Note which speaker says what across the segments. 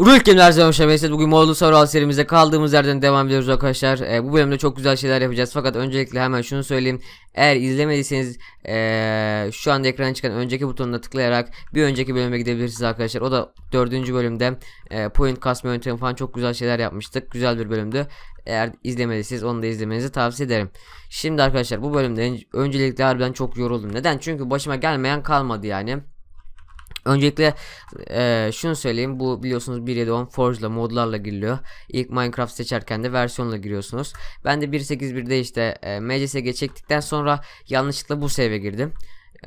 Speaker 1: Ruh Kimler Sevmişler bugün Moğollu Soral serimize kaldığımız yerden devam ediyoruz arkadaşlar. E, bu bölümde çok güzel şeyler yapacağız fakat öncelikle hemen şunu söyleyeyim. Eğer izlemediyseniz e, şu anda ekrana çıkan önceki butonuna tıklayarak bir önceki bölüme gidebilirsiniz arkadaşlar. O da dördüncü bölümde e, point kasma yöntemi falan çok güzel şeyler yapmıştık. Güzel bir bölümdü. Eğer izlemediyseniz onu da izlemenizi tavsiye ederim. Şimdi arkadaşlar bu bölümde öncelikle harbiden çok yoruldum. Neden? Çünkü başıma gelmeyen kalmadı yani. Öncelikle e, şunu söyleyeyim bu biliyorsunuz 1.7.10 Forge'la modlarla giriliyor. İlk Minecraft seçerken de versiyonla giriyorsunuz. Ben de 1.8.1'de işte e, MCS'ye çektikten sonra yanlışlıkla bu save'e girdim.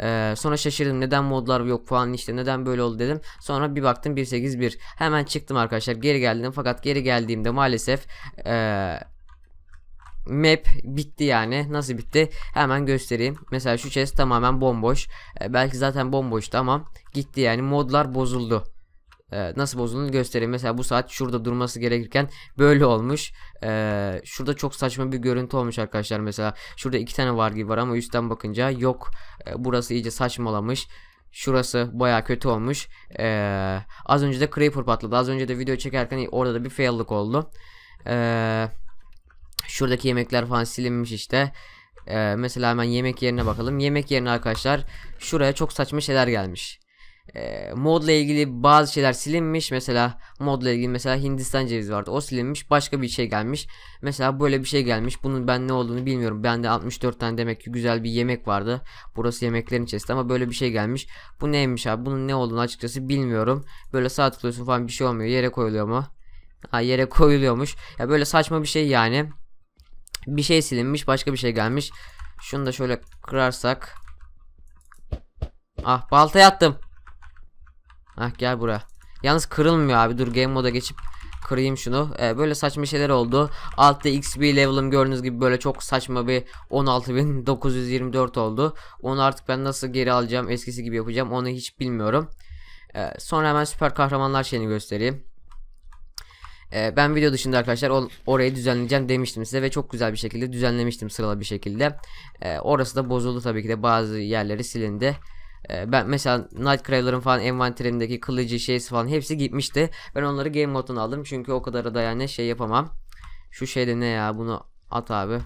Speaker 1: Ee, sonra şaşırdım neden modlar yok falan işte neden böyle oldu dedim. Sonra bir baktım 181. Hemen çıktım arkadaşlar geri geldim fakat geri geldiğimde maalesef ee, map bitti yani. Nasıl bitti? Hemen göstereyim. Mesela şu chest tamamen bomboş. E, belki zaten bomboştu ama gitti yani. Modlar bozuldu. E, nasıl bozulduğunu göstereyim. Mesela bu saat şurada durması gerekirken böyle olmuş. E, şurada çok saçma bir görüntü olmuş arkadaşlar. Mesela şurada iki tane var gibi var ama üstten bakınca yok. E, burası iyice saçmalamış. Şurası baya kötü olmuş. Ee, az önce de Creeper patladı. Az önce de video çekerken orada da bir faillik oldu. Eee... Şuradaki yemekler falan silinmiş işte. Ee, mesela hemen yemek yerine bakalım. Yemek yerine arkadaşlar şuraya çok saçma şeyler gelmiş. Ee, modla ilgili bazı şeyler silinmiş. Mesela modla ilgili mesela Hindistan cevizi vardı. O silinmiş. Başka bir şey gelmiş. Mesela böyle bir şey gelmiş. Bunun ben ne olduğunu bilmiyorum. Bende 64 tane demek ki güzel bir yemek vardı. Burası yemeklerin içerisinde ama böyle bir şey gelmiş. Bu neymiş abi? Bunun ne olduğunu açıkçası bilmiyorum. Böyle sağ tıklıyorsun falan bir şey olmuyor. Yere koyuluyor mu? Ha yere koyuluyormuş. Ya böyle saçma bir şey yani. Bir şey silinmiş başka bir şey gelmiş. Şunu da şöyle kırarsak. Ah balta yattım. Ah gel buraya. Yalnız kırılmıyor abi dur game moda geçip kırayım şunu. Ee, böyle saçma şeyler oldu. Altta XP level'ım gördüğünüz gibi böyle çok saçma bir 16924 oldu. Onu artık ben nasıl geri alacağım eskisi gibi yapacağım onu hiç bilmiyorum. Ee, sonra hemen süper kahramanlar şeyini göstereyim. E, ben video dışında arkadaşlar or orayı düzenleyeceğim demiştim size ve çok güzel bir şekilde düzenlemiştim sıralı bir şekilde. E, orası da bozuldu tabii ki de bazı yerleri silindi. Ee, ben mesela Nightcrawler'ın falan envanterindeki kılıcı şeysi falan hepsi gitmişti. Ben onları game moddan aldım çünkü o kadar da yani şey yapamam. Şu şeyde ne ya bunu at abi.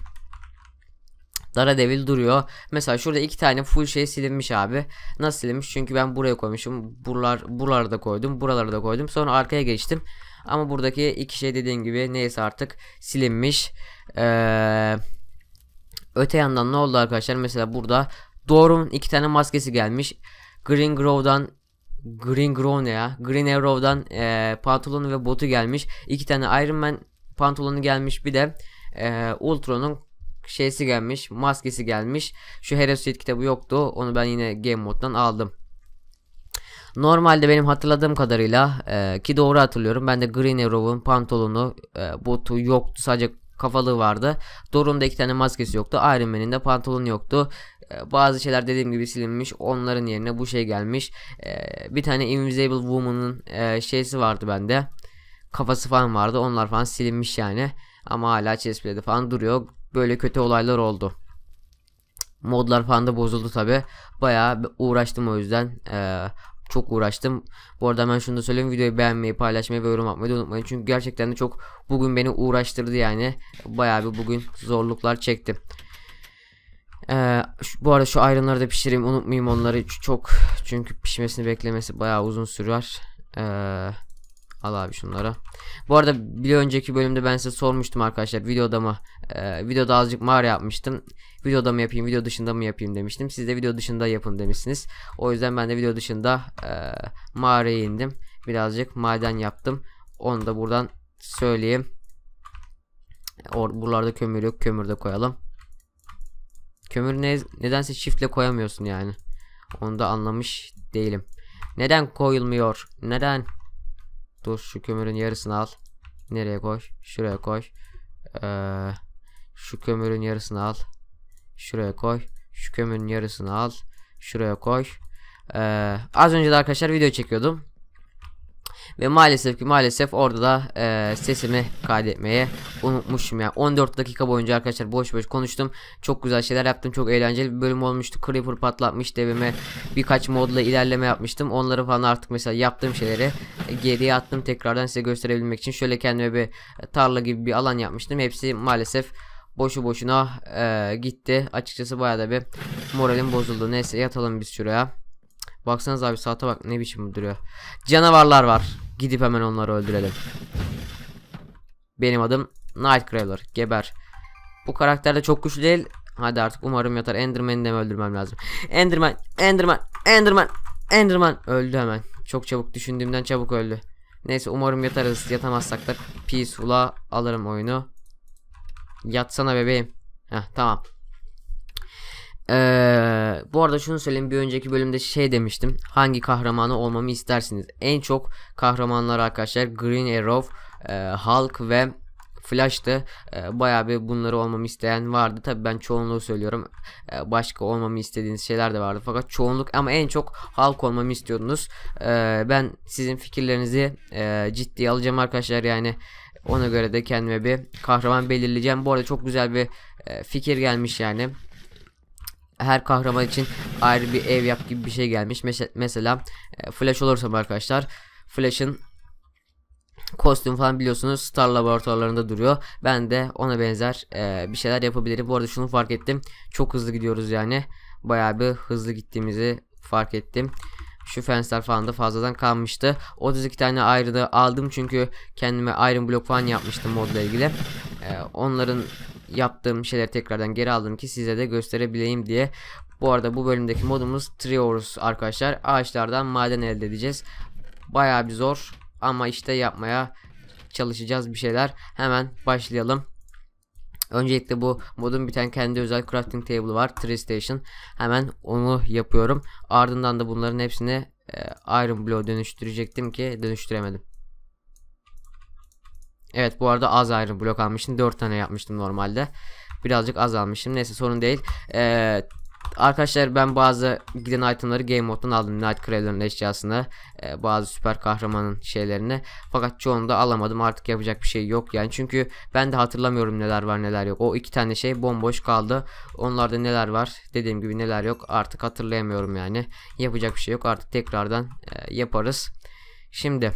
Speaker 1: Dara devil duruyor. Mesela şurada iki tane full şey silinmiş abi. Nasıl silinmiş? Çünkü ben buraya koymuşum. Buralar, buralarda koydum. Buralarda koydum. Sonra arkaya geçtim. Ama buradaki iki şey dediğim gibi neyse artık silinmiş. Ee, öte yandan ne oldu arkadaşlar? Mesela burada Dorun iki tane maskesi gelmiş. Green Grove'dan Green Grove ne ya? Green Arrow'dan e, pantolonu ve botu gelmiş. İki tane Iron Man pantolonu gelmiş. Bir de e, Ultron'un şeysi gelmiş. Maskesi gelmiş. Şu Hero Street kitabı yoktu. Onu ben yine Game Mode'dan aldım. Normalde benim hatırladığım kadarıyla e, ki doğru hatırlıyorum. Ben de Green Arrow'un pantolonu, e, botu yoktu. Sadece kafalığı vardı. Dorun'un da iki tane maskesi yoktu. Iron Man'in de pantolonu yoktu. E, bazı şeyler dediğim gibi silinmiş. Onların yerine bu şey gelmiş. E, bir tane Invisible Woman'ın e, şeysi vardı bende. Kafası falan vardı. Onlar falan silinmiş yani. Ama hala chestplate'de falan duruyor. Böyle kötü olaylar oldu. Modlar falan da bozuldu tabi. Bayağı uğraştım o yüzden. Ee, çok uğraştım. Bu arada ben şunu da söyleyeyim videoyu beğenmeyi, paylaşmayı ve yorum yapmayı da unutmayın. Çünkü gerçekten de çok bugün beni uğraştırdı yani. Bayağı bir bugün zorluklar çektim. Ee, şu, bu arada şu ayranları da pişireyim unutmayayım onları çok çünkü pişmesini beklemesi bayağı uzun sürer. Ee, Al abi şunlara. Bu arada bir önceki bölümde ben size sormuştum arkadaşlar videoda mı e, videoda azıcık mağara yapmıştım. Videoda mı yapayım video dışında mı yapayım demiştim. Siz de video dışında yapın demişsiniz. O yüzden ben de video dışında e, mağaraya indim. Birazcık maden yaptım. Onu da buradan söyleyeyim. Or buralarda kömür yok kömür de koyalım. Kömür ne nedense çiftle koyamıyorsun yani. Onu da anlamış değilim. Neden koyulmuyor? Neden? Dur şu kömürün yarısını al. Nereye koy? Şuraya koy. Ee, şu kömürün yarısını al. Şuraya koy. Şu kömürün yarısını al. Şuraya koy. Ee, az önce de arkadaşlar video çekiyordum. Ve maalesef ki maalesef orada da e, sesimi kaydetmeye unutmuşum ya. Yani 14 dakika boyunca arkadaşlar boş boş konuştum. Çok güzel şeyler yaptım. Çok eğlenceli bir bölüm olmuştu. Creeper patlatmış devime birkaç modla ilerleme yapmıştım. Onları falan artık mesela yaptığım şeyleri geriye attım tekrardan size gösterebilmek için. Şöyle kendime bir tarla gibi bir alan yapmıştım. Hepsi maalesef boşu boşuna e, gitti. Açıkçası bayağı da bir moralim bozuldu. Neyse yatalım biz şuraya. Baksanız abi saate bak ne biçim duruyor. Canavarlar var. Gidip hemen onları öldürelim. Benim adım Nightcrawler. Geber. Bu karakter de çok güçlü değil. Hadi artık umarım yatar. Enderman'i de mi öldürmem lazım? Enderman, Enderman, Enderman, Enderman. Öldü hemen. Çok çabuk düşündüğümden çabuk öldü. Neyse umarım yatarız. Yatamazsak da Peaceful'a alırım oyunu. Yatsana bebeğim. Heh tamam. Ee, bu arada şunu söyleyeyim bir önceki bölümde şey demiştim hangi kahramanı olmamı istersiniz en çok kahramanlar arkadaşlar Green Arrow, e, Hulk ve Flash'tı e, bayağı bir bunları olmamı isteyen vardı tabi ben çoğunluğu söylüyorum e, başka olmamı istediğiniz şeyler de vardı fakat çoğunluk ama en çok Hulk olmamı istiyordunuz e, ben sizin fikirlerinizi e, ciddiye alacağım arkadaşlar yani ona göre de kendime bir kahraman belirleyeceğim bu arada çok güzel bir e, fikir gelmiş yani her kahraman için ayrı bir ev yap gibi bir şey gelmiş. Mes mesela e, Flash olursam arkadaşlar Flash'ın kostüm falan biliyorsunuz Star laboratuvarlarında duruyor. Ben de ona benzer e, bir şeyler yapabilirim. Bu arada şunu fark ettim. Çok hızlı gidiyoruz yani. Bayağı bir hızlı gittiğimizi fark ettim. Şu fensler falan da fazladan kalmıştı. 32 tane ayrı da aldım çünkü kendime Iron Block falan yapmıştım modla ilgili. E, onların yaptığım şeyleri tekrardan geri aldım ki size de gösterebileyim diye. Bu arada bu bölümdeki modumuz Triorus arkadaşlar. Ağaçlardan maden elde edeceğiz. Baya bir zor ama işte yapmaya çalışacağız bir şeyler. Hemen başlayalım. Öncelikle bu modun biten kendi özel crafting table'ı var. Tree Station. Hemen onu yapıyorum. Ardından da bunların hepsini e, Iron Blow dönüştürecektim ki dönüştüremedim. Evet bu arada az ayrı blok almıştım. 4 tane yapmıştım normalde. Birazcık az almıştım Neyse sorun değil. Ee, arkadaşlar ben bazı giden itemları game mode'dan aldım. Night Crawler'ın eşyasını. E, bazı süper kahramanın şeylerini. Fakat çoğunu da alamadım. Artık yapacak bir şey yok yani. Çünkü ben de hatırlamıyorum neler var neler yok. O iki tane şey bomboş kaldı. Onlarda neler var dediğim gibi neler yok. Artık hatırlayamıyorum yani. Yapacak bir şey yok. Artık tekrardan e, yaparız. Şimdi...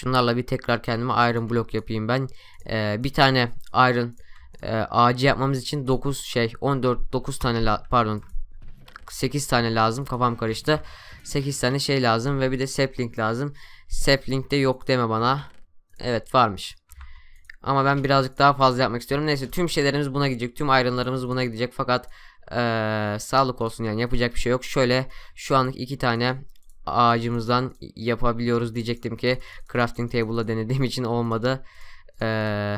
Speaker 1: Şunlarla bir tekrar kendime iron blok yapayım ben. Ee, bir tane iron e, ağacı yapmamız için 9 şey 14 9 tane pardon 8 tane lazım kafam karıştı. 8 tane şey lazım ve bir de sapling lazım. Sapling de yok deme bana. Evet varmış. Ama ben birazcık daha fazla yapmak istiyorum. Neyse tüm şeylerimiz buna gidecek. Tüm Ironlarımız buna gidecek. Fakat ee, sağlık olsun yani yapacak bir şey yok. Şöyle şu anlık iki tane ağacımızdan yapabiliyoruz diyecektim ki crafting table'la denediğim için olmadı. Ee,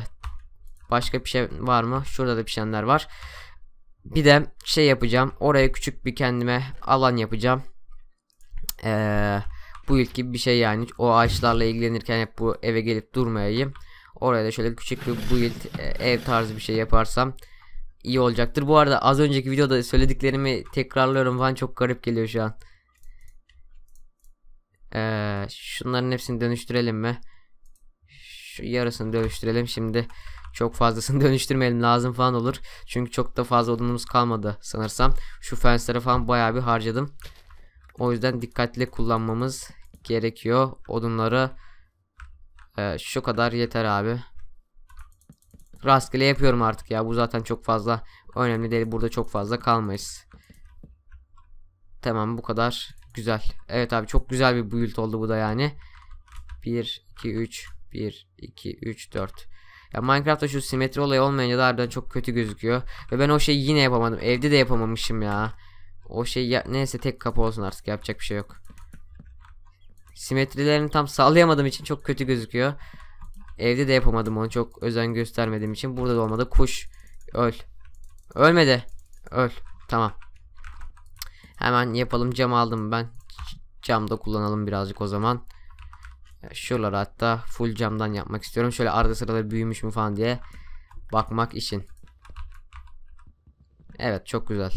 Speaker 1: başka bir şey var mı? Şurada da pişenler var. Bir de şey yapacağım. Oraya küçük bir kendime alan yapacağım. Ee, bu ilk gibi bir şey yani. O ağaçlarla ilgilenirken hep bu eve gelip durmayayım. Oraya da şöyle küçük bir build e, ev tarzı bir şey yaparsam iyi olacaktır. Bu arada az önceki videoda söylediklerimi tekrarlıyorum falan çok garip geliyor şu an. Ee, şunların hepsini dönüştürelim mi? Şu yarısını dönüştürelim. Şimdi çok fazlasını dönüştürmeyelim lazım falan olur. Çünkü çok da fazla odunumuz kalmadı sanırsam. Şu fenslere falan bayağı bir harcadım. O yüzden dikkatli kullanmamız gerekiyor. Odunları e, şu kadar yeter abi. Rastgele yapıyorum artık ya. Bu zaten çok fazla önemli değil. Burada çok fazla kalmayız. Tamam bu kadar. Güzel. Evet abi çok güzel bir build oldu bu da yani. 1, 2, 3, 1, 2, 3, 4. Ya Minecraft'ta şu simetri olayı olmayınca da harbiden çok kötü gözüküyor. Ve ben o şeyi yine yapamadım. Evde de yapamamışım ya. O şey ya neyse tek kapı olsun artık yapacak bir şey yok. Simetrilerini tam sağlayamadığım için çok kötü gözüküyor. Evde de yapamadım onu çok özen göstermediğim için. Burada da olmadı. Kuş. Öl. Ölmedi. Öl. Tamam. Hemen yapalım cam aldım ben. Camda kullanalım birazcık o zaman. Şuraları hatta full camdan yapmak istiyorum. Şöyle arda sırada büyümüş mü falan diye bakmak için. Evet çok güzel.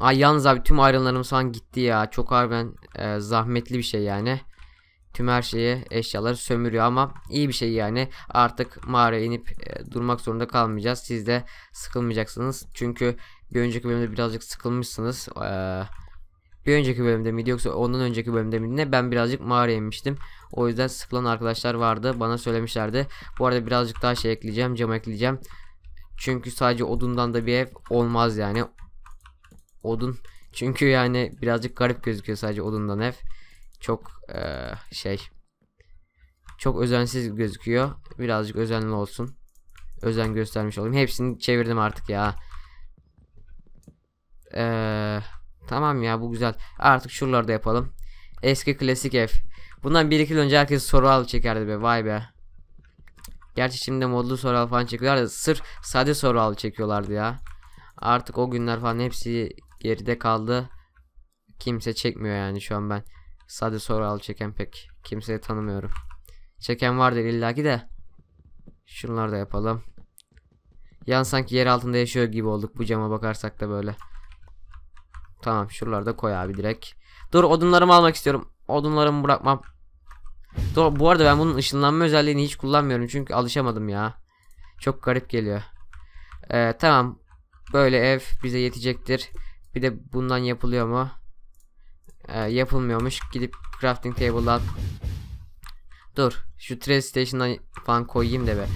Speaker 1: Ay yalnız abi tüm ayrılarım falan gitti ya. Çok harbiden e, zahmetli bir şey yani. Tüm her şeyi eşyaları sömürüyor ama iyi bir şey yani. Artık mağaraya inip e, durmak zorunda kalmayacağız. Siz de sıkılmayacaksınız. Çünkü bir önceki bölümde birazcık sıkılmışsınız. Ee, bir önceki bölümde miydi yoksa ondan önceki bölümde miydi ne ben birazcık mağara inmiştim. O yüzden sıkılan arkadaşlar vardı bana söylemişlerdi. Bu arada birazcık daha şey ekleyeceğim cam ekleyeceğim. Çünkü sadece odundan da bir ev olmaz yani. Odun çünkü yani birazcık garip gözüküyor sadece odundan ev. Çok ee, şey çok özensiz gözüküyor. Birazcık özenli olsun. Özen göstermiş olayım. Hepsini çevirdim artık ya. Ee, tamam ya bu güzel. Artık şuralarda yapalım. Eski klasik ev. Bundan 1-2 yıl önce herkes soru al çekerdi be vay be. Gerçi şimdi modlu soru al falan çekiyorlar da sırf sade soru al çekiyorlardı ya. Artık o günler falan hepsi geride kaldı. Kimse çekmiyor yani şu an ben. Sade soru al çeken pek kimseyi tanımıyorum. Çeken vardır illaki de. Şunları da yapalım. Yan sanki yer altında yaşıyor gibi olduk bu cama bakarsak da böyle. Tamam şuralarda koy abi direkt. Dur odunlarımı almak istiyorum. Odunlarımı bırakmam. Dur bu arada ben bunun ışınlanma özelliğini hiç kullanmıyorum çünkü alışamadım ya. Çok garip geliyor. Ee, tamam. Böyle ev bize yetecektir. Bir de bundan yapılıyor mu? Ee, yapılmıyormuş. Gidip crafting table'dan Dur. Şu trail station'dan falan koyayım de be.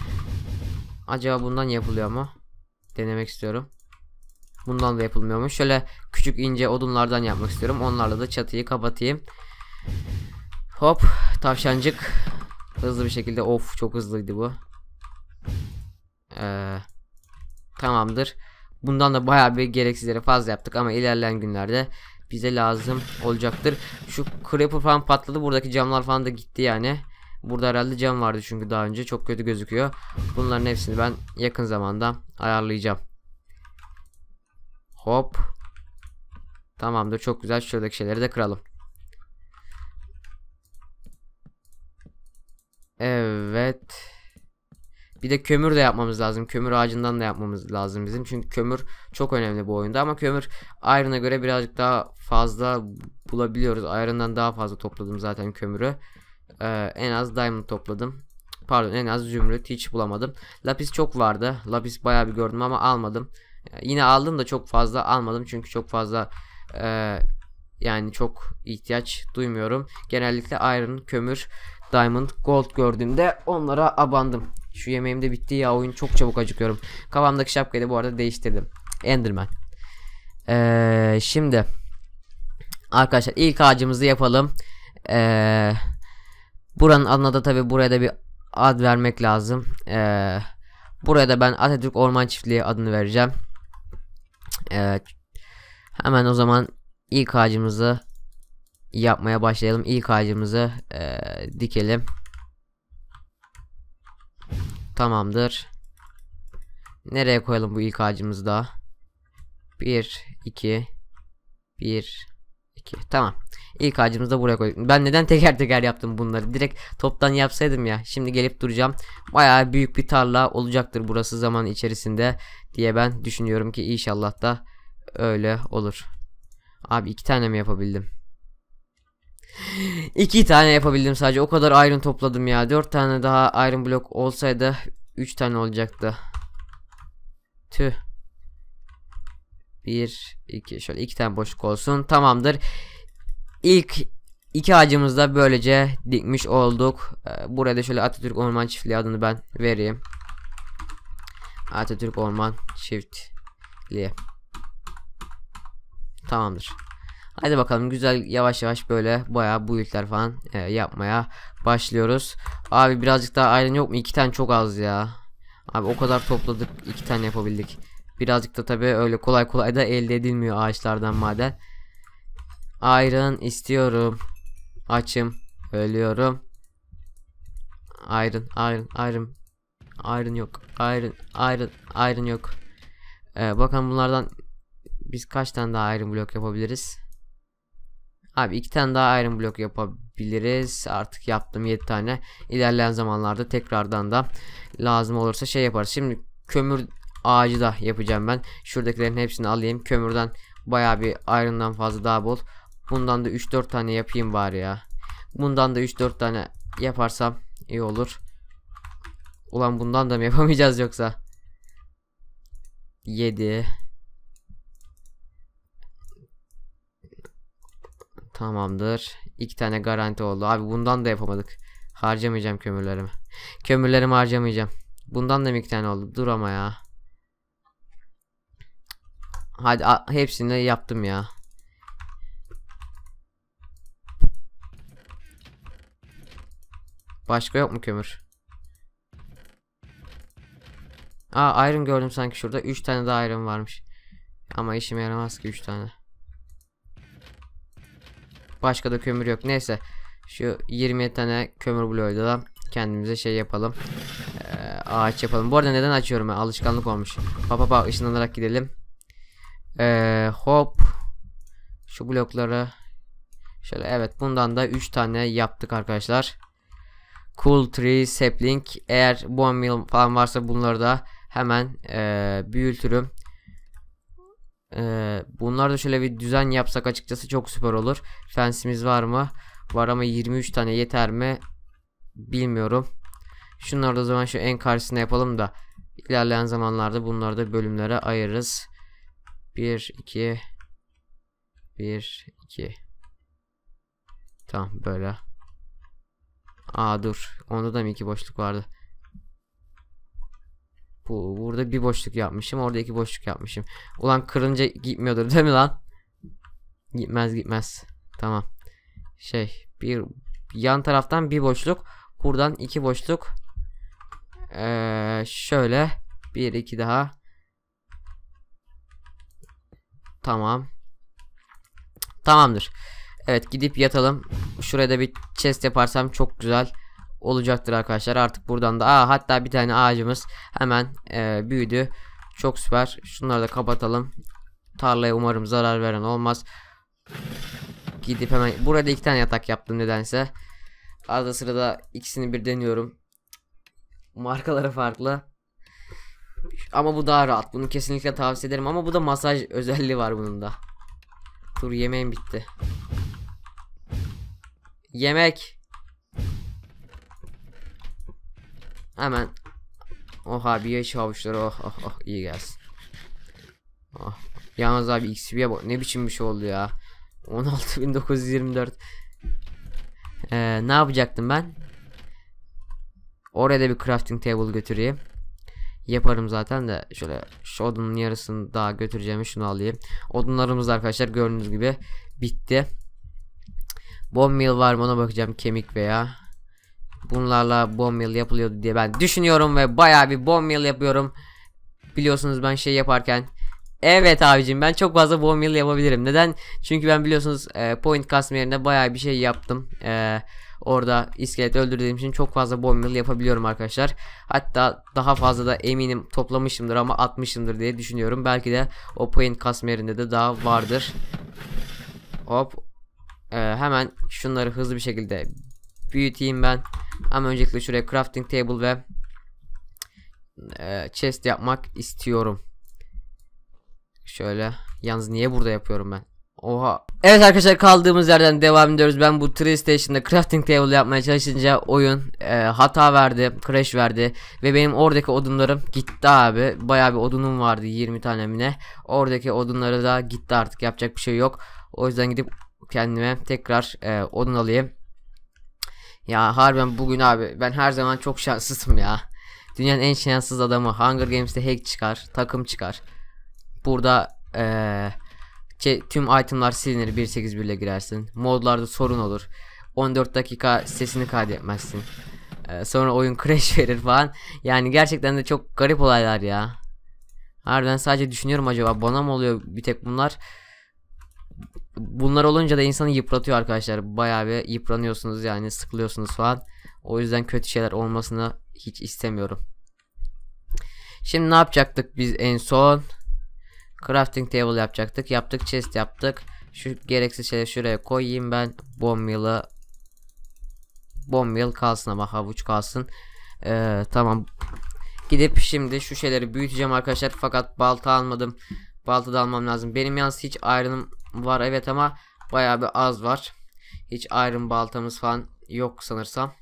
Speaker 1: Acaba bundan yapılıyor mu? Denemek istiyorum. Bundan da yapılmıyormuş. Şöyle küçük ince odunlardan yapmak istiyorum. Onlarla da çatıyı kapatayım. Hop tavşancık. Hızlı bir şekilde of çok hızlıydı bu. Ee, tamamdır. Bundan da baya bir gereksizleri fazla yaptık ama ilerleyen günlerde bize lazım olacaktır. Şu creeper falan patladı. Buradaki camlar falan da gitti yani. Burada herhalde cam vardı çünkü daha önce çok kötü gözüküyor. Bunların hepsini ben yakın zamanda ayarlayacağım. Hop. Tamamdır çok güzel şuradaki şeyleri de kıralım. Evet. Bir de kömür de yapmamız lazım. Kömür ağacından da yapmamız lazım bizim. Çünkü kömür çok önemli bu oyunda ama kömür Iron'a göre birazcık daha fazla bulabiliyoruz. Iron'dan daha fazla topladım zaten kömürü. Ee, en az diamond topladım. Pardon en az zümrüt hiç bulamadım. Lapis çok vardı. Lapis bayağı bir gördüm ama almadım. Yine aldım da çok fazla almadım çünkü çok fazla e, yani çok ihtiyaç duymuyorum. Genellikle iron, kömür, diamond, gold gördüğümde onlara abandım. Şu yemeğim de bitti ya oyun çok çabuk acıkıyorum. Kafamdaki şapkayı da bu arada değiştirdim. Enderman. Ee, şimdi arkadaşlar ilk ağacımızı yapalım. Ee, buranın adına da tabi buraya da bir ad vermek lazım. Ee, buraya da ben Atatürk Orman Çiftliği adını vereceğim. Evet. Hemen o zaman ilk ağacımızı yapmaya başlayalım. İlk ağacımızı e, dikelim. Tamamdır. Nereye koyalım bu ilk ağacımızı da? 1 2 1 2 Tamam. İlk ağacımızı da buraya koyduk. Ben neden teker teker yaptım bunları? Direkt toptan yapsaydım ya. Şimdi gelip duracağım. Bayağı büyük bir tarla olacaktır burası zaman içerisinde diye ben düşünüyorum ki inşallah da öyle olur. Abi iki tane mi yapabildim? İki tane yapabildim sadece. O kadar iron topladım ya. Dört tane daha iron blok olsaydı üç tane olacaktı. Tüh. Bir, iki. Şöyle iki tane boşluk olsun. Tamamdır ilk iki ağacımızı da böylece dikmiş olduk. Ee, buraya da şöyle Atatürk Orman Çiftliği adını ben vereyim. Atatürk Orman Çiftliği. Tamamdır. Haydi bakalım güzel yavaş yavaş böyle bayağı build'ler falan e, yapmaya başlıyoruz. Abi birazcık daha ayrın yok mu? İki tane çok az ya. Abi o kadar topladık iki tane yapabildik. Birazcık da tabii öyle kolay kolay da elde edilmiyor ağaçlardan maden. Iron istiyorum. Açım. Ölüyorum. Iron Iron Iron Iron yok. Iron Iron Iron yok. Ee, bakalım bunlardan biz kaç tane daha Iron blok yapabiliriz? Abi iki tane daha Iron blok yapabiliriz. Artık yaptım 7 tane. İlerleyen zamanlarda tekrardan da lazım olursa şey yaparız. Şimdi kömür ağacı da yapacağım ben. Şuradakilerin hepsini alayım. Kömürden baya bir Iron'dan fazla daha bol Bundan da 3-4 tane yapayım bari ya. Bundan da 3-4 tane yaparsam iyi olur. Ulan bundan da mı yapamayacağız yoksa? 7 Tamamdır. İki tane garanti oldu. Abi bundan da yapamadık. Harcamayacağım kömürlerimi. Kömürlerimi harcamayacağım. Bundan da mı iki tane oldu? Dur ama ya. Hadi hepsini yaptım ya. Başka yok mu kömür? Aa iron gördüm sanki şurada. 3 tane daha iron varmış. Ama işime yaramaz ki 3 tane. Başka da kömür yok. Neyse. Şu 20 tane kömür bloğuyla da kendimize şey yapalım. Ee, ağaç yapalım. Bu arada neden açıyorum Alışkanlık olmuş. Pa pa pa ışınlanarak gidelim. Ee, hop. Şu blokları. Şöyle evet bundan da 3 tane yaptık arkadaşlar. Cool Tree, Sapling eğer Bone Meal falan varsa bunları da hemen e, büyütürüm. E, bunlar da şöyle bir düzen yapsak açıkçası çok süper olur. Fensimiz var mı? Var ama 23 tane yeter mi? Bilmiyorum. Şunları da o zaman şu en karşısına yapalım da ilerleyen zamanlarda bunları da bölümlere ayırırız. 1 2 1 2 Tamam böyle. Aa dur. Onda da mı iki boşluk vardı? Bu burada bir boşluk yapmışım. Orada iki boşluk yapmışım. Ulan kırınca gitmiyordur değil mi lan? Gitmez gitmez. Tamam. Şey bir yan taraftan bir boşluk. Buradan iki boşluk. Ee, şöyle bir iki daha. Tamam. Tamamdır. Evet gidip yatalım. Şurada bir chest yaparsam çok güzel olacaktır arkadaşlar. Artık buradan da aa, hatta bir tane ağacımız hemen e, büyüdü. Çok süper. Şunları da kapatalım. Tarlaya umarım zarar veren olmaz. Gidip hemen burada iki tane yatak yaptım nedense. Arada sırada ikisini bir deniyorum. Markaları farklı. Ama bu daha rahat. Bunu kesinlikle tavsiye ederim. Ama bu da masaj özelliği var bunun da. Dur yemeğim bitti. Yemek. Hemen. Oha bir ye çavuşları oh oh oh iyi gelsin. Oh. Yalnız abi XP'ye bak ne biçim bir şey oldu ya. 16.924 ee, ne yapacaktım ben? Oraya da bir crafting table götüreyim. Yaparım zaten de şöyle şu odunun yarısını daha götüreceğim, şunu alayım. Odunlarımız arkadaşlar gördüğünüz gibi bitti. Bone meal var mı ona bakacağım kemik veya. Bunlarla bone meal yapılıyordu diye ben düşünüyorum ve baya bir bone meal yapıyorum. Biliyorsunuz ben şey yaparken. Evet abicim ben çok fazla bone meal yapabilirim. Neden? Çünkü ben biliyorsunuz e, point kasma yerine baya bir şey yaptım. Eee orada iskelet öldürdüğüm için çok fazla bomb mill yapabiliyorum arkadaşlar. Hatta daha fazla da eminim toplamışımdır ama atmışımdır diye düşünüyorum. Belki de o point yerinde de daha vardır. Hop ee, hemen şunları hızlı bir şekilde büyüteyim ben. Ama öncelikle şuraya crafting table ve e, chest yapmak istiyorum. Şöyle yalnız niye burada yapıyorum ben? Oha. Evet arkadaşlar kaldığımız yerden devam ediyoruz. Ben bu Tree Station'da crafting table yapmaya çalışınca oyun e, hata verdi, crash verdi ve benim oradaki odunlarım gitti abi. baya bir odunum vardı 20 tane mine. Oradaki odunları da gitti artık yapacak bir şey yok. O yüzden gidip Kendime tekrar e, odun alayım. Ya harbiden bugün abi ben her zaman çok şanssızım ya. Dünyanın en şanssız adamı. Hunger Games'te hack çıkar. Takım çıkar. Burada ee, tüm itemlar silinir 1.8.1 ile girersin. Modlarda sorun olur. 14 dakika sesini kaydetmezsin. Ee, sonra oyun crash verir falan. Yani gerçekten de çok garip olaylar ya. Harbiden sadece düşünüyorum acaba bana mı oluyor bir tek bunlar bunlar olunca da insanı yıpratıyor arkadaşlar. Bayağı bir yıpranıyorsunuz yani sıkılıyorsunuz falan. O yüzden kötü şeyler olmasını hiç istemiyorum. Şimdi ne yapacaktık biz en son? Crafting table yapacaktık. Yaptık chest yaptık. Şu gereksiz şeyleri şuraya koyayım ben. Bombill'ı Bombill kalsın ama havuç kalsın. Ee, tamam. Gidip şimdi şu şeyleri büyüteceğim arkadaşlar. Fakat balta almadım. Balta da almam lazım. Benim yalnız hiç ayrım var evet ama bayağı bir az var. Hiç iron baltamız falan yok sanırsam.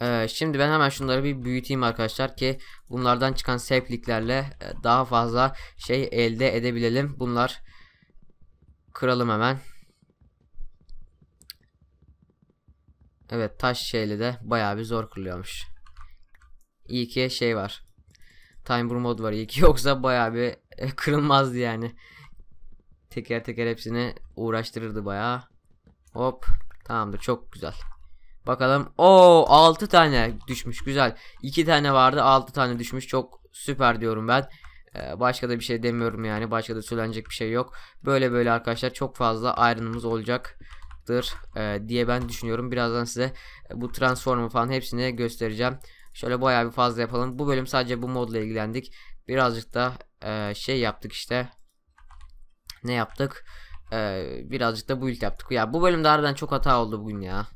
Speaker 1: Ee, şimdi ben hemen şunları bir büyüteyim arkadaşlar ki bunlardan çıkan sepliklerle e, daha fazla şey elde edebilelim. Bunlar kıralım hemen. Evet taş şeyle de bayağı bir zor kırılıyormuş. İyi ki şey var. Time Brew mod var iyi ki yoksa bayağı bir e, kırılmazdı yani. Teker teker hepsini uğraştırırdı bayağı. Hop. Tamamdır. Çok güzel. Bakalım. o 6 tane düşmüş. Güzel. 2 tane vardı. 6 tane düşmüş. Çok süper diyorum ben. Ee, başka da bir şey demiyorum yani. Başka da söylenecek bir şey yok. Böyle böyle arkadaşlar çok fazla ayrımımız olacaktır e, diye ben düşünüyorum. Birazdan size bu transformu falan hepsini göstereceğim. Şöyle bayağı bir fazla yapalım. Bu bölüm sadece bu modla ilgilendik. Birazcık da e, şey yaptık işte ne yaptık? Ee, birazcık da build yaptık. Ya bu bölümde harbiden çok hata oldu bugün ya.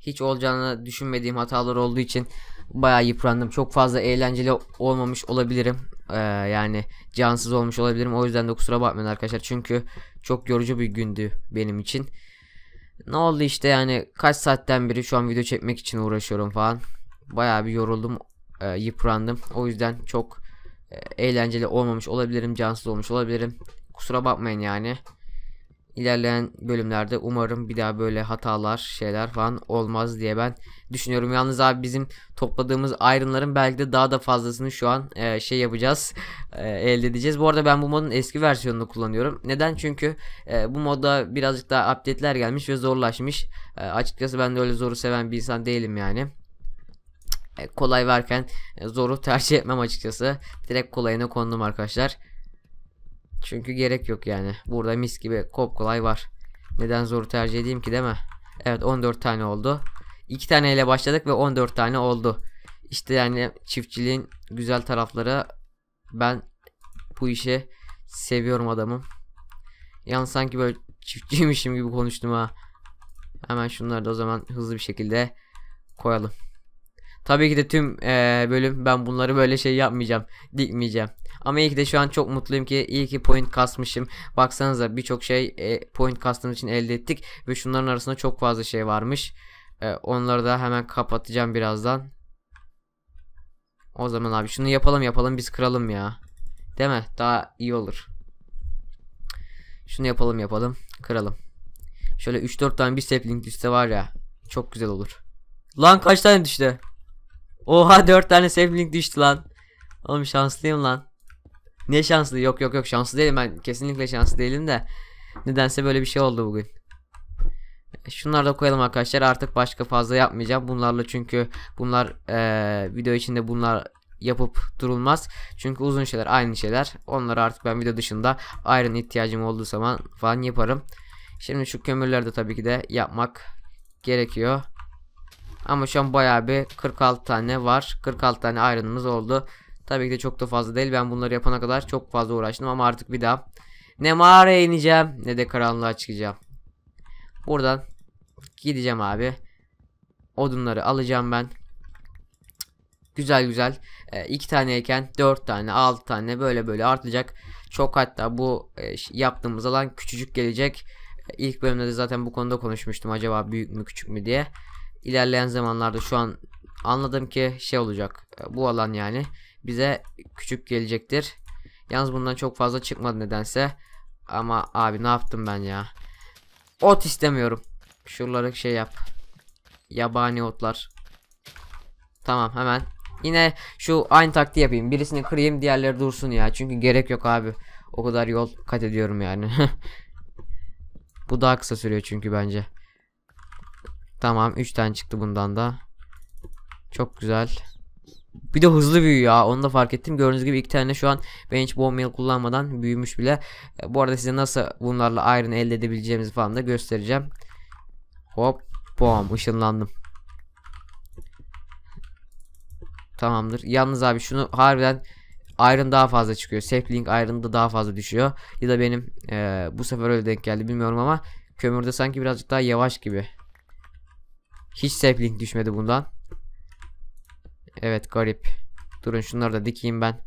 Speaker 1: Hiç olacağını düşünmediğim hatalar olduğu için bayağı yıprandım. Çok fazla eğlenceli olmamış olabilirim. Ee, yani cansız olmuş olabilirim. O yüzden de kusura bakmayın arkadaşlar. Çünkü çok yorucu bir gündü benim için. Ne oldu işte yani kaç saatten beri şu an video çekmek için uğraşıyorum falan. Bayağı bir yoruldum, e, yıprandım. O yüzden çok e, eğlenceli olmamış olabilirim, cansız olmuş olabilirim. Kusura bakmayın yani. İlerleyen bölümlerde umarım bir daha böyle hatalar şeyler falan olmaz diye ben düşünüyorum. Yalnız abi bizim topladığımız ironların belki de daha da fazlasını şu an e, şey yapacağız e, elde edeceğiz. Bu arada ben bu modun eski versiyonunu kullanıyorum. Neden? Çünkü e, bu modda birazcık daha update'ler gelmiş ve zorlaşmış. E, açıkçası ben de öyle zoru seven bir insan değilim yani e, kolay varken e, zoru tercih etmem açıkçası. Direkt kolayına kondum arkadaşlar. Çünkü gerek yok yani. Burada mis gibi kop kolay var. Neden zor tercih edeyim ki değil mi? Evet 14 tane oldu. 2 taneyle başladık ve 14 tane oldu. İşte yani çiftçiliğin güzel tarafları ben bu işi seviyorum adamım. Yalnız sanki böyle çiftçiymişim gibi konuştum ha. Hemen şunları da o zaman hızlı bir şekilde koyalım. Tabii ki de tüm e, bölüm ben bunları böyle şey yapmayacağım. Dikmeyeceğim. Ama iyi ki de şu an çok mutluyum ki iyi ki point kasmışım. Baksanıza birçok şey e, point kastığım için elde ettik. Ve şunların arasında çok fazla şey varmış. E, onları da hemen kapatacağım birazdan. O zaman abi şunu yapalım yapalım biz kıralım ya. Değil mi? Daha iyi olur. Şunu yapalım yapalım. Kıralım. Şöyle 3-4 tane bir sapling düşse var ya. Çok güzel olur. Lan kaç tane düştü? Oha 4 tane sapling düştü lan. Oğlum şanslıyım lan. Ne şanslı? Yok yok yok şanslı değilim ben. Kesinlikle şanslı değilim de. Nedense böyle bir şey oldu bugün. E, şunları da koyalım arkadaşlar. Artık başka fazla yapmayacağım. Bunlarla çünkü bunlar ee, video içinde bunlar yapıp durulmaz. Çünkü uzun şeyler aynı şeyler. Onları artık ben video dışında ayrın ihtiyacım olduğu zaman falan yaparım. Şimdi şu kömürleri de tabii ki de yapmak gerekiyor. Ama şu an bayağı bir 46 tane var. 46 tane ayrınımız oldu. Tabii ki de çok da fazla değil. Ben bunları yapana kadar çok fazla uğraştım ama artık bir daha ne mağaraya ineceğim ne de karanlığa çıkacağım. Buradan gideceğim abi. Odunları alacağım ben. Güzel güzel. 2 e, ee, taneyken 4 tane 6 tane böyle böyle artacak. Çok hatta bu e, yaptığımız alan küçücük gelecek. E, ilk bölümde de zaten bu konuda konuşmuştum acaba büyük mü küçük mü diye. İlerleyen zamanlarda şu an anladım ki şey olacak. E, bu alan yani bize küçük gelecektir. Yalnız bundan çok fazla çıkmadı nedense. Ama abi ne yaptım ben ya. Ot istemiyorum. Şuraları şey yap. Yabani otlar. Tamam hemen. Yine şu aynı taktiği yapayım. Birisini kırayım diğerleri dursun ya. Çünkü gerek yok abi. O kadar yol kat ediyorum yani. Bu daha kısa sürüyor çünkü bence. Tamam 3 tane çıktı bundan da. Çok güzel. Bir de hızlı büyüyor ha onu da fark ettim. Gördüğünüz gibi iki tane şu an ben hiç bone meal kullanmadan büyümüş bile. E, bu arada size nasıl bunlarla iron elde edebileceğimizi falan da göstereceğim. Hop bom ışınlandım. Tamamdır. Yalnız abi şunu harbiden Iron daha fazla çıkıyor. Sapling Iron'da daha fazla düşüyor. Ya da benim e, bu sefer öyle denk geldi bilmiyorum ama kömürde sanki birazcık daha yavaş gibi. Hiç sapling düşmedi bundan. Evet garip. Durun şunları da dikeyim ben.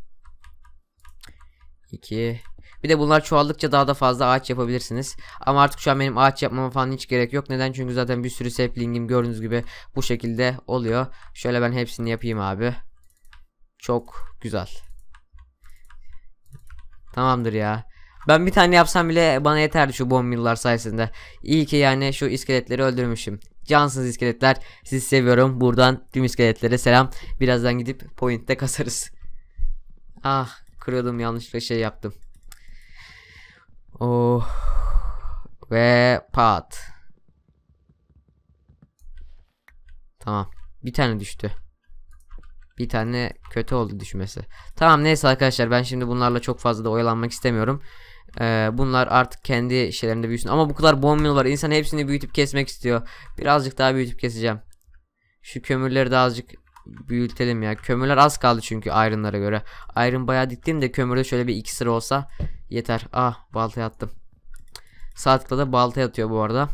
Speaker 1: 2 Bir de bunlar çoğaldıkça daha da fazla ağaç yapabilirsiniz. Ama artık şu an benim ağaç yapmama falan hiç gerek yok. Neden? Çünkü zaten bir sürü saplingim gördüğünüz gibi bu şekilde oluyor. Şöyle ben hepsini yapayım abi. Çok güzel. Tamamdır ya. Ben bir tane yapsam bile bana yeterdi şu bomb sayesinde. İyi ki yani şu iskeletleri öldürmüşüm. Cansız iskeletler. Sizi seviyorum. Buradan tüm iskeletlere selam. Birazdan gidip point'te kasarız. Ah kırıyordum yanlışlıkla şey yaptım. Oh. Ve pat. Tamam. Bir tane düştü. Bir tane kötü oldu düşmesi. Tamam neyse arkadaşlar ben şimdi bunlarla çok fazla da oyalanmak istemiyorum. Ee, bunlar artık kendi şeylerinde büyüsün. Ama bu kadar var. İnsan hepsini büyütüp kesmek istiyor. Birazcık daha büyütüp keseceğim. Şu kömürleri de azıcık büyütelim ya. Kömürler az kaldı çünkü ayrınlara göre. Iron bayağı diktim de kömürde şöyle bir iki sıra olsa yeter. Ah baltaya attım. Sağ da balta atıyor bu arada.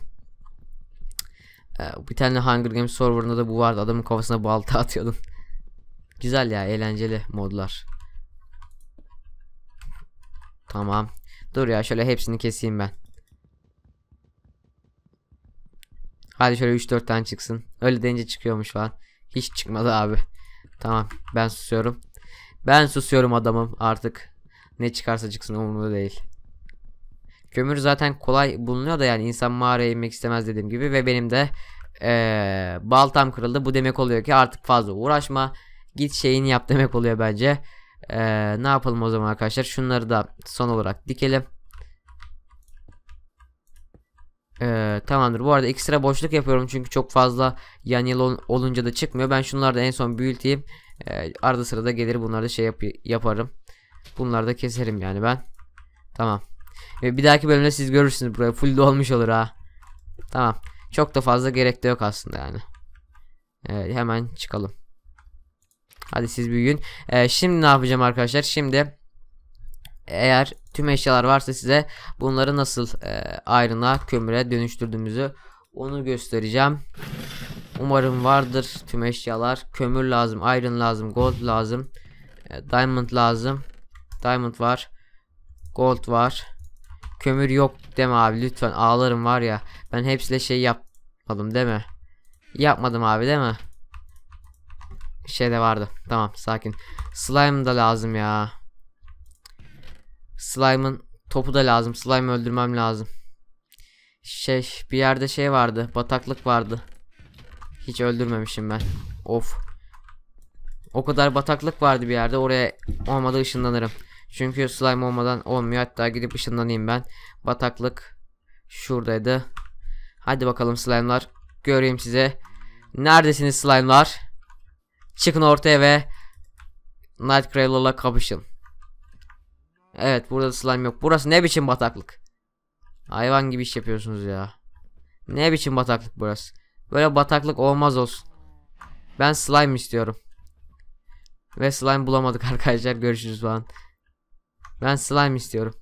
Speaker 1: Ee, bir tane Hunger Games serverında da bu vardı. Adamın kafasına balta atıyordun. Güzel ya eğlenceli modlar. Tamam. Dur ya şöyle hepsini keseyim ben. Hadi şöyle 3-4 tane çıksın. Öyle deyince çıkıyormuş falan. Hiç çıkmadı abi. Tamam ben susuyorum. Ben susuyorum adamım artık. Ne çıkarsa çıksın umurumda değil. Kömür zaten kolay bulunuyor da yani insan mağaraya inmek istemez dediğim gibi ve benim de ee, baltam kırıldı. Bu demek oluyor ki artık fazla uğraşma. Git şeyini yap demek oluyor bence. Ee, ne yapalım o zaman arkadaşlar? Şunları da son olarak dikelim. Ee, tamamdır. Bu arada ekstra boşluk yapıyorum çünkü çok fazla yan yıl olunca da çıkmıyor. Ben şunları da en son büyüteyim. Ee, arada sırada gelir bunları da şey yap yaparım. Bunları da keserim yani ben. Tamam. Ee, bir dahaki bölümde siz görürsünüz buraya full dolmuş olur ha. Tamam. Çok da fazla gerek de yok aslında yani. Ee, hemen çıkalım. Hadi siz büyüyün. Ee, şimdi ne yapacağım arkadaşlar? Şimdi eğer tüm eşyalar varsa size bunları nasıl e, ayrına kömüre dönüştürdüğümüzü onu göstereceğim. Umarım vardır tüm eşyalar. Kömür lazım, iron lazım, gold lazım, e, diamond lazım. Diamond var. Gold var. Kömür yok deme abi lütfen ağlarım var ya. Ben hepsiyle şey yapmadım deme. Yapmadım abi deme şey de vardı. Tamam sakin. Slime da lazım ya. Slime'ın topu da lazım. Slime öldürmem lazım. Şey bir yerde şey vardı. Bataklık vardı. Hiç öldürmemişim ben. Of. O kadar bataklık vardı bir yerde. Oraya olmadı ışınlanırım. Çünkü slime olmadan olmuyor. Hatta gidip ışınlanayım ben. Bataklık şuradaydı. Hadi bakalım slime'lar. Göreyim size. Neredesiniz slime'lar? Çıkın ortaya ve Nightcrawler'la kapışın. Evet burada slime yok. Burası ne biçim bataklık? Hayvan gibi iş yapıyorsunuz ya. Ne biçim bataklık burası? Böyle bataklık olmaz olsun. Ben slime istiyorum. Ve slime bulamadık arkadaşlar. Görüşürüz falan. Ben slime istiyorum.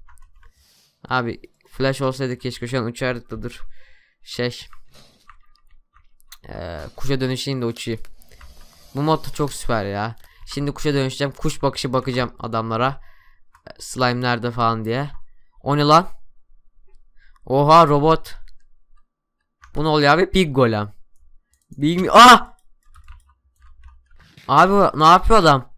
Speaker 1: Abi flash olsaydı keşke şu an uçardık da dur. Şey. Ee, kuşa dönüşeyim de uçayım. Bu mod da çok süper ya. Şimdi kuşa dönüşeceğim. Kuş bakışı bakacağım adamlara. Slime nerede falan diye. O ne lan? Oha robot. Bu ne oluyor abi? Big golem. Big mi? Ah! Abi ne yapıyor adam?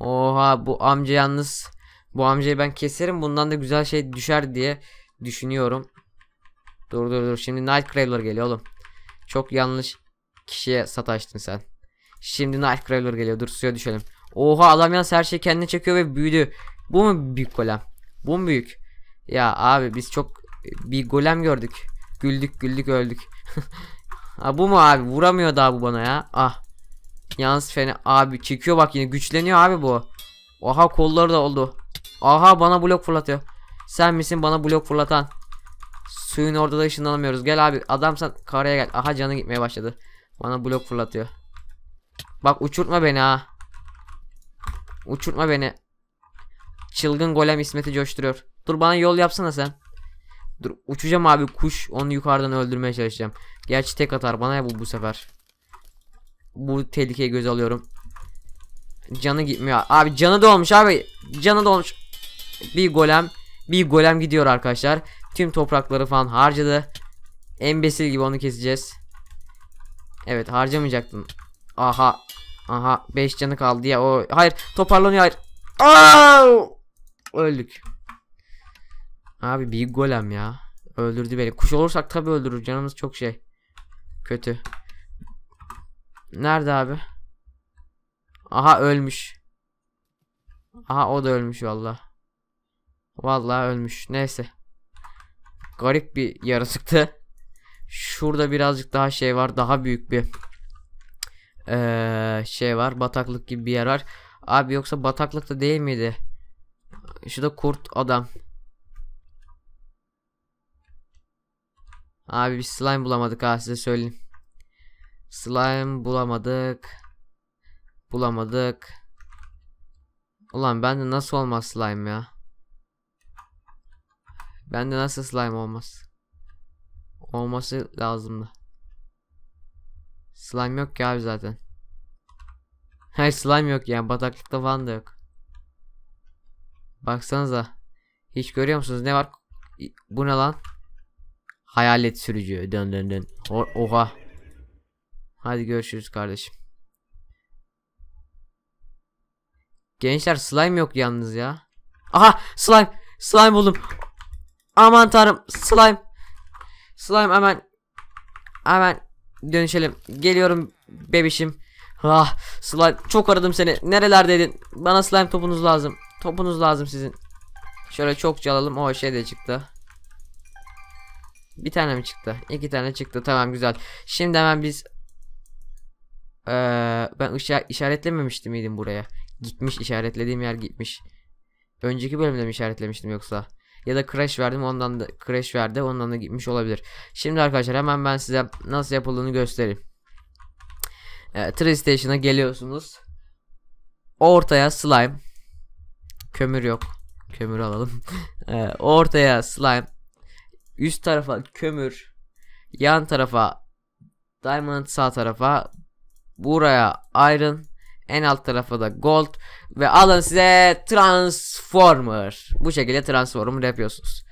Speaker 1: Oha bu amca yalnız bu amcayı ben keserim bundan da güzel şey düşer diye düşünüyorum. Dur dur dur şimdi Nightcrawler geliyor oğlum. Çok yanlış kişiye sataştın sen. Şimdi Nightcrawler geliyor. Dur suya düşelim. Oha adam yalnız her şeyi kendine çekiyor ve büyüdü. Bu mu büyük golem? Bu mu büyük? Ya abi biz çok e, bir golem gördük. Güldük güldük öldük. ha, bu mu abi? Vuramıyor daha bu bana ya. Ah. Yalnız fena abi çekiyor bak yine güçleniyor abi bu. Oha kolları da oldu. Aha bana blok fırlatıyor. Sen misin bana blok fırlatan? Suyun orada da ışınlanamıyoruz. Gel abi adam sen karaya gel. Aha canı gitmeye başladı. Bana blok fırlatıyor. Bak uçurtma beni ha. Uçurtma beni. Çılgın golem İsmet'i coşturuyor. Dur bana yol yapsana sen. Dur uçacağım abi kuş. Onu yukarıdan öldürmeye çalışacağım. Gerçi tek atar bana ya bu, bu sefer. Bu tehlikeye göz alıyorum. Canı gitmiyor. Abi canı dolmuş abi. Canı dolmuş. Bir golem. Bir golem gidiyor arkadaşlar. Tüm toprakları falan harcadı. Embesil gibi onu keseceğiz. Evet harcamayacaktın. Aha. Aha 5 canı kaldı ya o. Hayır toparlanıyor hayır. Aa! Öldük. Abi bir golem ya. Öldürdü beni. Kuş olursak tabii öldürür. Canımız çok şey. Kötü. Nerede abi? Aha ölmüş. Aha o da ölmüş valla. Valla ölmüş. Neyse. Garip bir yaratıktı. Şurada birazcık daha şey var. Daha büyük bir ee, şey var bataklık gibi bir yer var. Abi yoksa bataklıkta değil miydi? Şu da kurt adam. Abi bir slime bulamadık ha size söyleyeyim. Slime bulamadık. Bulamadık. Ulan bende nasıl olmaz slime ya? Bende nasıl slime olmaz? Olması lazımdı. Slime yok ki abi zaten. Hayır slime yok yani bataklıkta falan da yok. Baksanıza. Hiç görüyor musunuz ne var? Bu ne lan? Hayalet sürücü. Dön dön dön. Oha. Hadi görüşürüz kardeşim. Gençler slime yok yalnız ya. Aha slime. Slime buldum. Aman tanrım slime. Slime hemen. Hemen dönüşelim. Geliyorum bebişim. Ah slime çok aradım seni. Nerelerdeydin? Bana slime topunuz lazım. Topunuz lazım sizin. Şöyle çokça alalım. O şey de çıktı. Bir tane mi çıktı? İki tane çıktı. Tamam güzel. Şimdi hemen biz ee, ben ışığa işaretlememiştim miydim buraya? Gitmiş işaretlediğim yer gitmiş. Önceki bölümde mi işaretlemiştim yoksa? ya da crash verdim ondan da crash verdi ondan da gitmiş olabilir. Şimdi arkadaşlar hemen ben size nasıl yapıldığını göstereyim. E, geliyorsunuz. Ortaya slime. Kömür yok. Kömür alalım. Ee, ortaya slime. Üst tarafa kömür. Yan tarafa diamond sağ tarafa. Buraya iron. En alt tarafa da gold. Ve alın size transformer. Bu şekilde transformer yapıyorsunuz.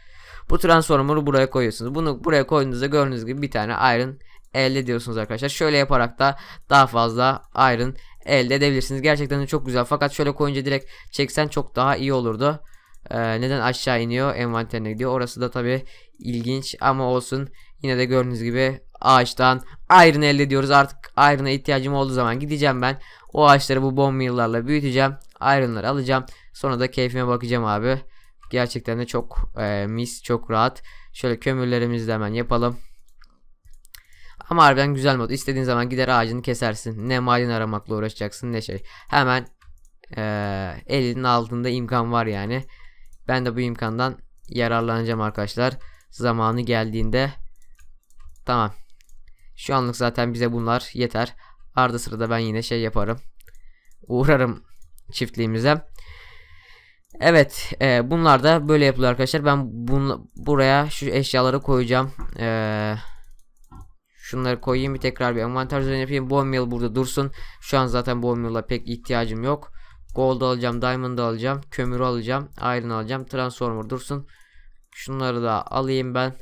Speaker 1: Bu transformer'ı buraya koyuyorsunuz. Bunu buraya koyduğunuzda gördüğünüz gibi bir tane iron elde ediyorsunuz arkadaşlar. Şöyle yaparak da daha fazla iron elde edebilirsiniz. Gerçekten çok güzel. Fakat şöyle koyunca direkt çeksen çok daha iyi olurdu. Ee, neden aşağı iniyor envanterine gidiyor. Orası da tabii ilginç ama olsun. Yine de gördüğünüz gibi ağaçtan iron elde ediyoruz. Artık iron'a ihtiyacım olduğu zaman gideceğim ben. O ağaçları bu bomb yıllarla büyüteceğim. Iron'ları alacağım. Sonra da keyfime bakacağım abi. Gerçekten de çok e, mis, çok rahat. Şöyle kömürlerimizi de hemen yapalım. Ama harbiden güzel mod. İstediğin zaman gider ağacını kesersin. Ne maden aramakla uğraşacaksın ne şey. Hemen e, elinin altında imkan var yani. Ben de bu imkandan yararlanacağım arkadaşlar. Zamanı geldiğinde. Tamam. Şu anlık zaten bize bunlar yeter. Arda sırada ben yine şey yaparım. Uğrarım çiftliğimize. Evet e, bunlar da böyle yapılıyor arkadaşlar. Ben bun, buraya şu eşyaları koyacağım. E, şunları koyayım bir tekrar bir envanter düzeni yapayım. Bone meal burada dursun. Şu an zaten bone meal'a pek ihtiyacım yok. Gold alacağım, diamond alacağım, kömür alacağım, iron alacağım, transformer dursun. Şunları da alayım ben.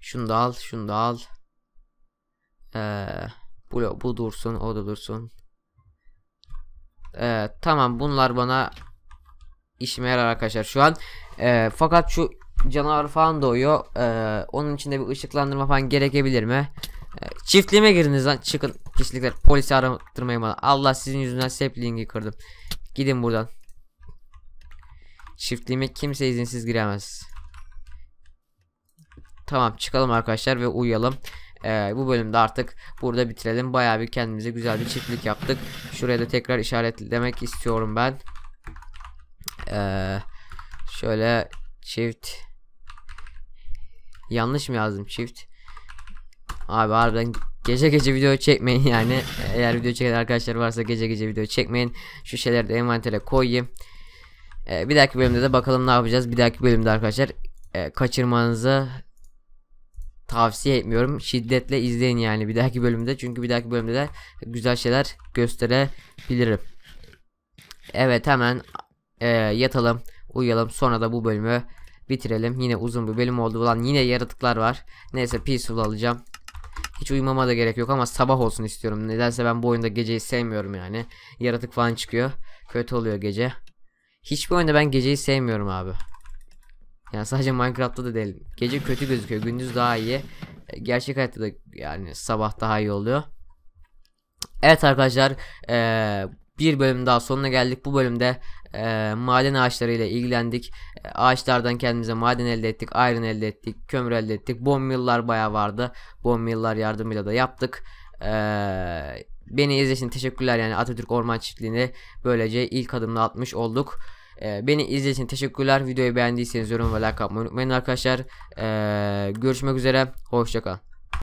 Speaker 1: Şunu da al, şunu da al. Eee... Bu, bu dursun o da dursun. Ee, tamam bunlar bana işime yarar arkadaşlar şu an. Ee, fakat şu canavar falan doğuyor. Ee, onun içinde bir ışıklandırma falan gerekebilir mi? Ee, çiftliğime giriniz lan çıkın kesinlikle polisi aratırmayın bana. Allah sizin yüzünden saplingi kırdım. Gidin buradan. Çiftliğime kimse izinsiz giremez. Tamam çıkalım arkadaşlar ve uyuyalım. Ee, bu bölümde artık burada bitirelim. Bayağı bir kendimize güzel bir çiftlik yaptık. Şuraya da tekrar işaretlemek istiyorum ben. Ee, şöyle çift yanlış mı yazdım çift? Abi harbiden gece gece video çekmeyin yani. Eğer video çeken arkadaşlar varsa gece gece video çekmeyin. Şu şeyleri de envantere koyayım. Ee, bir dahaki bölümde de bakalım ne yapacağız. Bir dahaki bölümde arkadaşlar e, kaçırmanızı tavsiye etmiyorum. Şiddetle izleyin yani bir dahaki bölümde. Çünkü bir dahaki bölümde de güzel şeyler gösterebilirim. Evet hemen e, yatalım, uyuyalım. Sonra da bu bölümü bitirelim. Yine uzun bir bölüm oldu. Ulan yine yaratıklar var. Neyse peaceful alacağım. Hiç uyumama da gerek yok ama sabah olsun istiyorum. Nedense ben bu oyunda geceyi sevmiyorum yani. Yaratık falan çıkıyor. Kötü oluyor gece. Hiçbir oyunda ben geceyi sevmiyorum abi. Yani sadece Minecraft'ta da değil. Gece kötü gözüküyor. Gündüz daha iyi. E, gerçek hayatta da yani sabah daha iyi oluyor. Evet arkadaşlar. Ee, bir bölüm daha sonuna geldik. Bu bölümde e, maden ağaçlarıyla ilgilendik. E, ağaçlardan kendimize maden elde ettik, iron elde ettik, kömür elde ettik. Bom millar bayağı vardı. Bom yardımıyla da yaptık. E, beni izlediğiniz için teşekkürler. Yani Atatürk Orman Çiftliği'ni böylece ilk adımla atmış olduk. Ee, beni izlediğiniz için teşekkürler. Videoyu beğendiyseniz yorum ve like yapmayı unutmayın arkadaşlar. Ee, görüşmek üzere. Hoşçakalın.